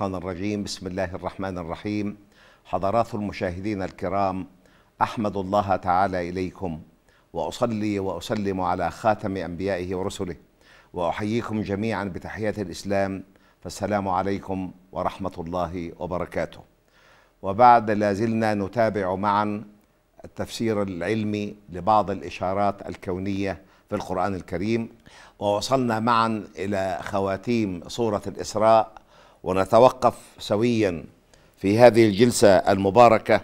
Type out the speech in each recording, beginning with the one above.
الشيطان الرجيم بسم الله الرحمن الرحيم حضرات المشاهدين الكرام أحمد الله تعالى إليكم وأصلي وأسلم على خاتم أنبيائه ورسله وأحييكم جميعا بتحية الإسلام فالسلام عليكم ورحمة الله وبركاته وبعد لازلنا نتابع معا التفسير العلمي لبعض الإشارات الكونية في القرآن الكريم ووصلنا معا إلى خواتيم سورة الإسراء ونتوقف سويا في هذه الجلسة المباركة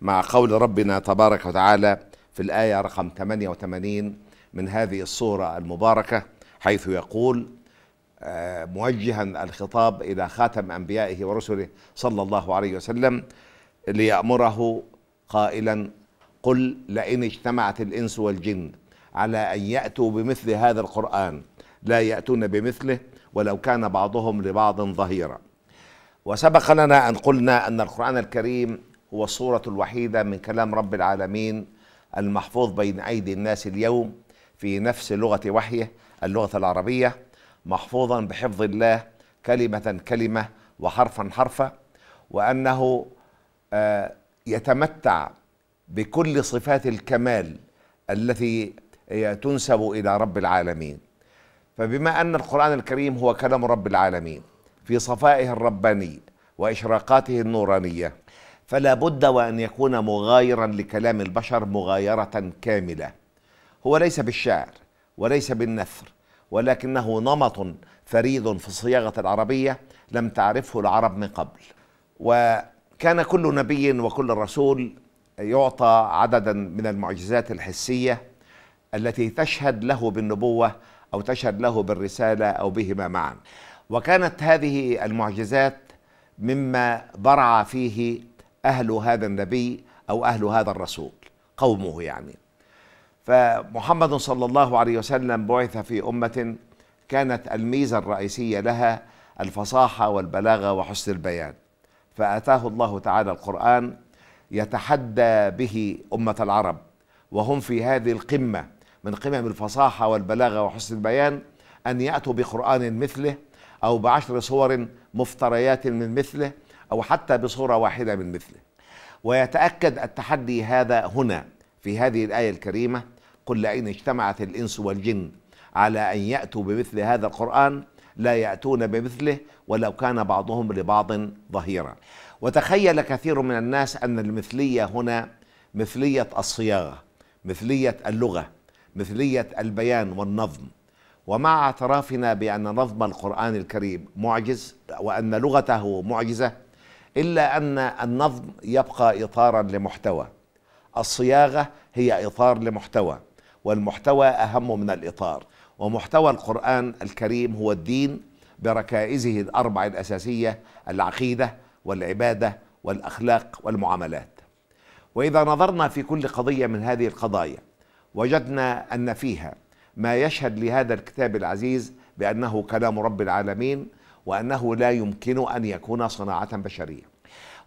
مع قول ربنا تبارك وتعالى في الآية رقم 88 من هذه الصورة المباركة حيث يقول آه، موجها الخطاب إلى خاتم أنبيائه ورسله صلى الله عليه وسلم ليأمره قائلا قل لئن اجتمعت الإنس والجن على أن يأتوا بمثل هذا القرآن لا يأتون بمثله ولو كان بعضهم لبعض ظهيرا وسبق لنا أن قلنا أن القرآن الكريم هو الصورة الوحيدة من كلام رب العالمين المحفوظ بين أيدي الناس اليوم في نفس لغة وحيه اللغة العربية محفوظا بحفظ الله كلمة كلمة وحرفا حرفا وأنه آه، يتمتع بكل صفات الكمال التي آه، تنسب إلى رب العالمين فبما أن القرآن الكريم هو كلام رب العالمين في صفائه الرباني وإشراقاته النورانية فلا بد وأن يكون مغايرا لكلام البشر مغايرة كاملة هو ليس بالشعر وليس بالنثر ولكنه نمط فريد في الصياغة العربية لم تعرفه العرب من قبل وكان كل نبي وكل رسول يعطى عددا من المعجزات الحسية التي تشهد له بالنبوة أو تشهد له بالرسالة أو بهما معا وكانت هذه المعجزات مما برع فيه أهل هذا النبي أو أهل هذا الرسول قومه يعني فمحمد صلى الله عليه وسلم بعث في أمة كانت الميزة الرئيسية لها الفصاحة والبلاغة وحسن البيان فآتاه الله تعالى القرآن يتحدى به أمة العرب وهم في هذه القمة من قمم الفصاحة والبلاغة وحسن البيان أن يأتوا بقرآن مثله أو بعشر صور مفتريات من مثله أو حتى بصورة واحدة من مثله ويتأكد التحدي هذا هنا في هذه الآية الكريمة قل لئن اجتمعت الإنس والجن على أن يأتوا بمثل هذا القرآن لا يأتون بمثله ولو كان بعضهم لبعض ظهيرا وتخيل كثير من الناس أن المثلية هنا مثلية الصياغة مثلية اللغة مثلية البيان والنظم ومع اعترافنا بأن نظم القرآن الكريم معجز وأن لغته معجزة إلا أن النظم يبقى إطارا لمحتوى الصياغة هي إطار لمحتوى والمحتوى أهم من الإطار ومحتوى القرآن الكريم هو الدين بركائزه الأربع الأساسية العقيدة والعبادة والأخلاق والمعاملات وإذا نظرنا في كل قضية من هذه القضايا وجدنا أن فيها ما يشهد لهذا الكتاب العزيز بأنه كلام رب العالمين وأنه لا يمكن أن يكون صناعة بشرية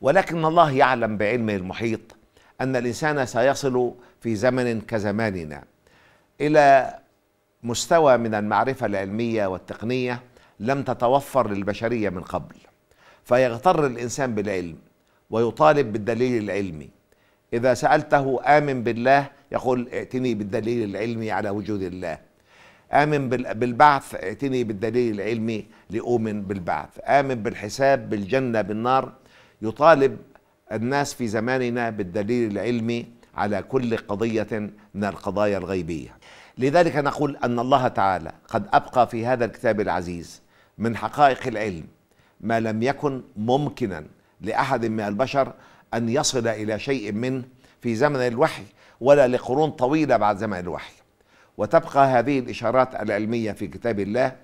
ولكن الله يعلم بعلمه المحيط أن الإنسان سيصل في زمن كزماننا إلى مستوى من المعرفة العلمية والتقنية لم تتوفر للبشرية من قبل فيغتر الإنسان بالعلم ويطالب بالدليل العلمي إذا سألته آمن بالله يقول اعتني بالدليل العلمي على وجود الله آمن بالبعث اعتني بالدليل العلمي لأؤمن بالبعث آمن بالحساب بالجنة بالنار يطالب الناس في زماننا بالدليل العلمي على كل قضية من القضايا الغيبية لذلك نقول أن الله تعالى قد أبقى في هذا الكتاب العزيز من حقائق العلم ما لم يكن ممكنا لأحد من البشر أن يصل إلى شيء منه في زمن الوحي ولا لقرون طويلة بعد زمن الوحي وتبقى هذه الإشارات العلمية في كتاب الله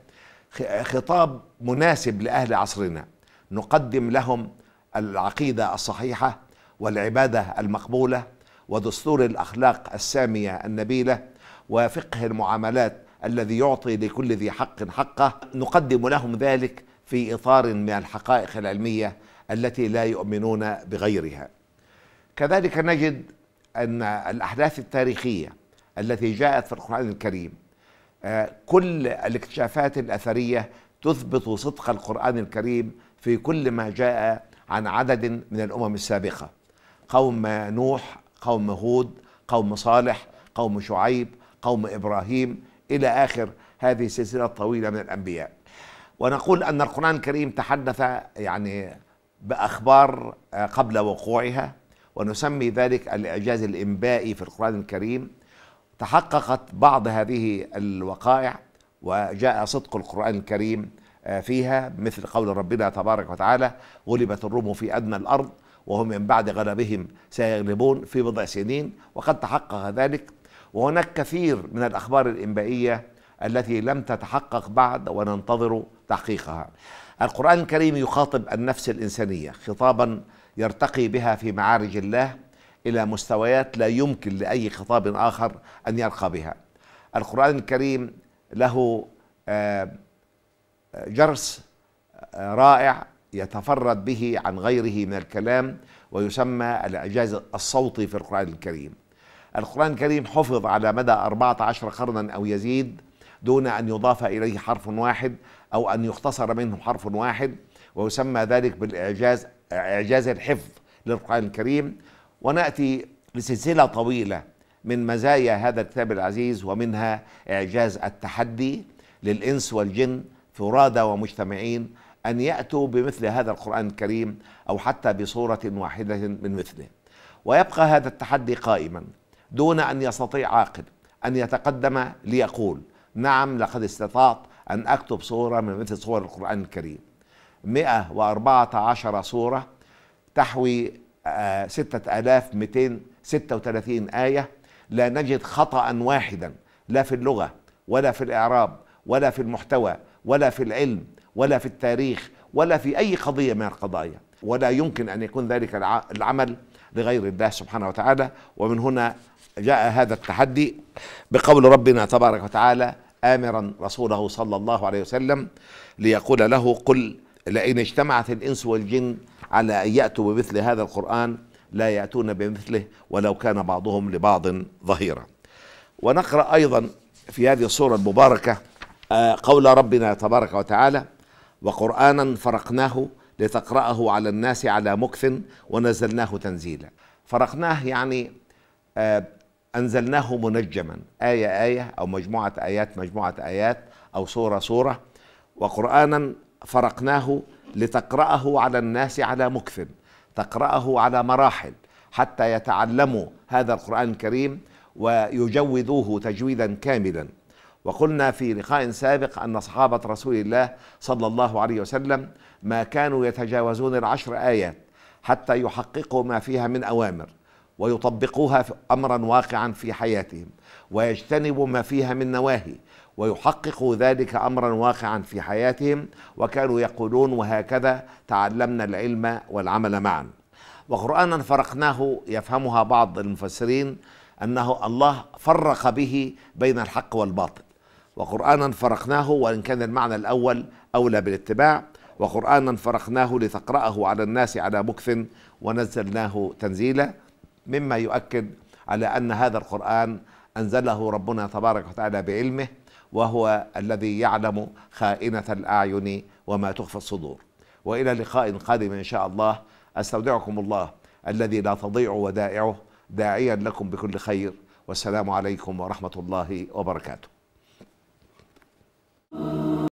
خطاب مناسب لأهل عصرنا نقدم لهم العقيدة الصحيحة والعبادة المقبولة ودستور الأخلاق السامية النبيلة وفقه المعاملات الذي يعطي لكل ذي حق حقه نقدم لهم ذلك في إطار من الحقائق العلمية التي لا يؤمنون بغيرها كذلك نجد أن الأحداث التاريخية التي جاءت في القرآن الكريم آه، كل الاكتشافات الأثرية تثبت صدق القرآن الكريم في كل ما جاء عن عدد من الأمم السابقة قوم نوح قوم هود قوم صالح قوم شعيب قوم إبراهيم إلى آخر هذه السلسلة الطويلة من الأنبياء ونقول أن القرآن الكريم تحدث يعني بأخبار آه، قبل وقوعها ونسمي ذلك الإعجاز الإنبائي في القرآن الكريم تحققت بعض هذه الوقائع وجاء صدق القرآن الكريم آه، فيها مثل قول ربنا تبارك وتعالى غلبت الروم في أدنى الأرض وهم من بعد غلبهم سيغلبون في بضع سنين وقد تحقق ذلك وهناك كثير من الأخبار الإنبائية التي لم تتحقق بعد وننتظر تحقيقها القرآن الكريم يخاطب النفس الإنسانية خطابا يرتقي بها في معارج الله إلى مستويات لا يمكن لأي خطاب آخر أن يرقى بها القرآن الكريم له آه، جرس آه، رائع يتفرد به عن غيره من الكلام ويسمى الإعجاز الصوتي في القرآن الكريم القرآن الكريم حفظ على مدى 14 قرنا أو يزيد دون أن يضاف إليه حرف واحد أو أن يختصر منه حرف واحد ويسمى ذلك بالإعجاز إعجاز الحفظ للقرآن الكريم ونأتي لسلسلة طويلة من مزايا هذا الكتاب العزيز ومنها إعجاز التحدي للإنس والجن فرادى ومجتمعين أن يأتوا بمثل هذا القرآن الكريم أو حتى بصورة واحدة من مثله ويبقى هذا التحدي قائما دون أن يستطيع عاقل أن يتقدم ليقول نعم لقد استطعت أن أكتب صورة من مثل صور القرآن الكريم 114 سورة تحوي 6236 آه، آية لا نجد خطأ واحدا لا في اللغة ولا في الإعراب ولا في المحتوى ولا في العلم ولا في التاريخ ولا في أي قضية من القضايا ولا يمكن أن يكون ذلك العمل لغير الله سبحانه وتعالى ومن هنا جاء هذا التحدي بقول ربنا تبارك وتعالى آمرا رسوله صلى الله عليه وسلم ليقول له قل لئن اجتمعت الإنس والجن على أن يأتوا بمثل هذا القرآن لا يأتون بمثله ولو كان بعضهم لبعض ظهيرا ونقرأ أيضا في هذه الصورة المباركة آه، قول ربنا تبارك وتعالى وقرآنا فرقناه لتقرأه على الناس على مكث ونزلناه تنزيلا فرقناه يعني آه، أنزلناه منجما آية آية أو مجموعة آيات مجموعة آيات أو سورة سورة وقرآنا فرقناه لتقرأه على الناس على مكث تقرأه على مراحل حتى يتعلموا هذا القرآن الكريم ويجودوه تجويدا كاملا وقلنا في لقاء سابق أن صحابة رسول الله صلى الله عليه وسلم ما كانوا يتجاوزون العشر آيات حتى يحققوا ما فيها من أوامر ويطبقوها امرا واقعا في حياتهم ويجتنبوا ما فيها من نواهي ويحققوا ذلك امرا واقعا في حياتهم وكانوا يقولون وهكذا تعلمنا العلم والعمل معا وقرانا فرقناه يفهمها بعض المفسرين انه الله فرق به بين الحق والباطل وقرانا فرقناه وان كان المعنى الاول اولى بالاتباع وقرانا فرقناه لتقراه على الناس على مكث ونزلناه تنزيلا مما يؤكد على أن هذا القرآن أنزله ربنا تبارك وتعالى بعلمه وهو الذي يعلم خائنة الأعين وما تخفي الصدور وإلى لقاء قادم إن شاء الله أستودعكم الله الذي لا تضيع ودائعه داعيا لكم بكل خير والسلام عليكم ورحمة الله وبركاته